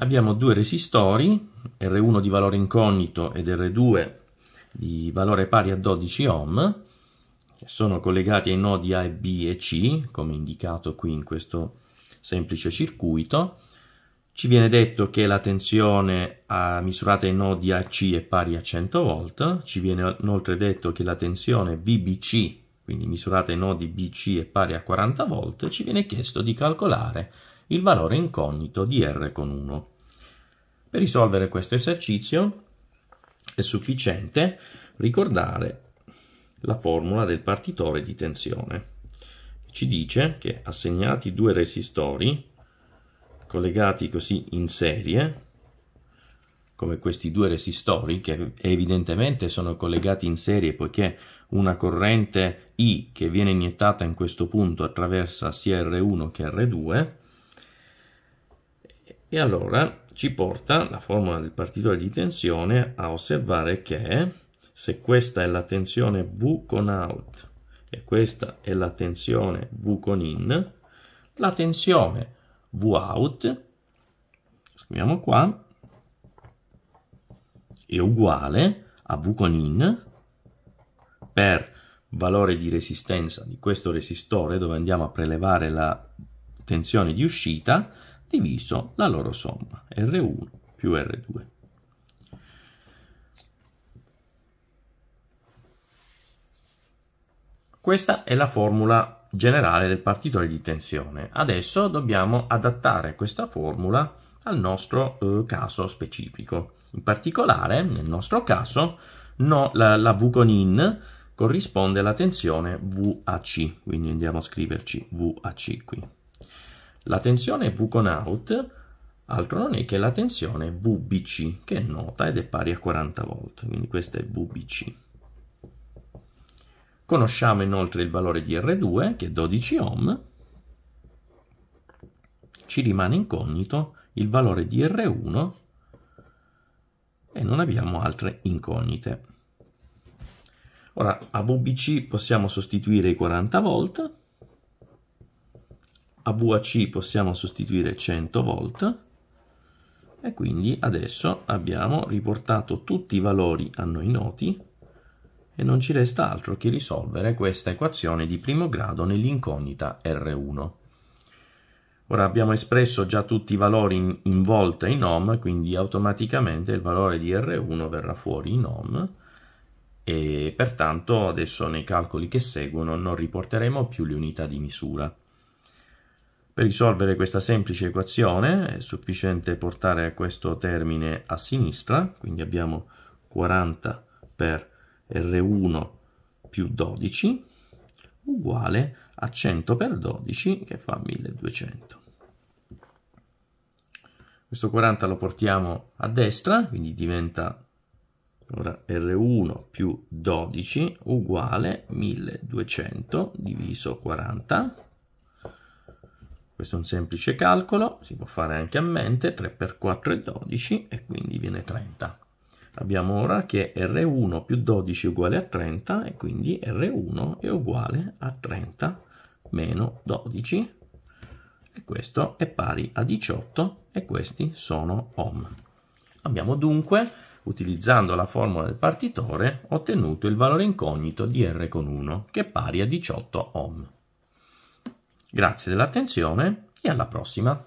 abbiamo due resistori, R1 di valore incognito ed R2 di valore pari a 12 ohm, che sono collegati ai nodi A, B e C, come indicato qui in questo semplice circuito. Ci viene detto che la tensione misurata ai nodi AC è pari a 100 volt, ci viene inoltre detto che la tensione VBC, quindi misurata ai nodi BC, è pari a 40 volt, ci viene chiesto di calcolare il valore incognito di R con 1. Per risolvere questo esercizio è sufficiente ricordare la formula del partitore di tensione. Ci dice che assegnati due resistori collegati così in serie, come questi due resistori che evidentemente sono collegati in serie poiché una corrente I che viene iniettata in questo punto attraversa sia R1 che R2, e allora ci porta la formula del partitore di tensione a osservare che se questa è la tensione V con out e questa è la tensione V con in, la tensione V out, scriviamo qua, è uguale a V con in per valore di resistenza di questo resistore dove andiamo a prelevare la tensione di uscita diviso la loro somma, R1 più R2. Questa è la formula generale del partitore di tensione. Adesso dobbiamo adattare questa formula al nostro eh, caso specifico. In particolare, nel nostro caso, no, la, la V con in corrisponde alla tensione VAC, quindi andiamo a scriverci VAC qui. La tensione V con out altro non è che la tensione VBC che è nota ed è pari a 40 volt, quindi questa è VBC. Conosciamo inoltre il valore di R2 che è 12 ohm, ci rimane incognito il valore di R1 e non abbiamo altre incognite. Ora a VBC possiamo sostituire i 40 volt a VAC possiamo sostituire 100 volt e quindi adesso abbiamo riportato tutti i valori a noi noti e non ci resta altro che risolvere questa equazione di primo grado nell'incognita R1. Ora abbiamo espresso già tutti i valori in, in volt e in ohm, quindi automaticamente il valore di R1 verrà fuori in ohm e pertanto adesso nei calcoli che seguono non riporteremo più le unità di misura. Per risolvere questa semplice equazione è sufficiente portare questo termine a sinistra, quindi abbiamo 40 per R1 più 12 uguale a 100 per 12 che fa 1200. Questo 40 lo portiamo a destra, quindi diventa allora, R1 più 12 uguale 1200 diviso 40 questo è un semplice calcolo, si può fare anche a mente, 3 per 4 è 12 e quindi viene 30. Abbiamo ora che R1 più 12 è uguale a 30 e quindi R1 è uguale a 30 meno 12 e questo è pari a 18 e questi sono ohm. Abbiamo dunque, utilizzando la formula del partitore, ottenuto il valore incognito di R con 1 che è pari a 18 ohm. Grazie dell'attenzione e alla prossima!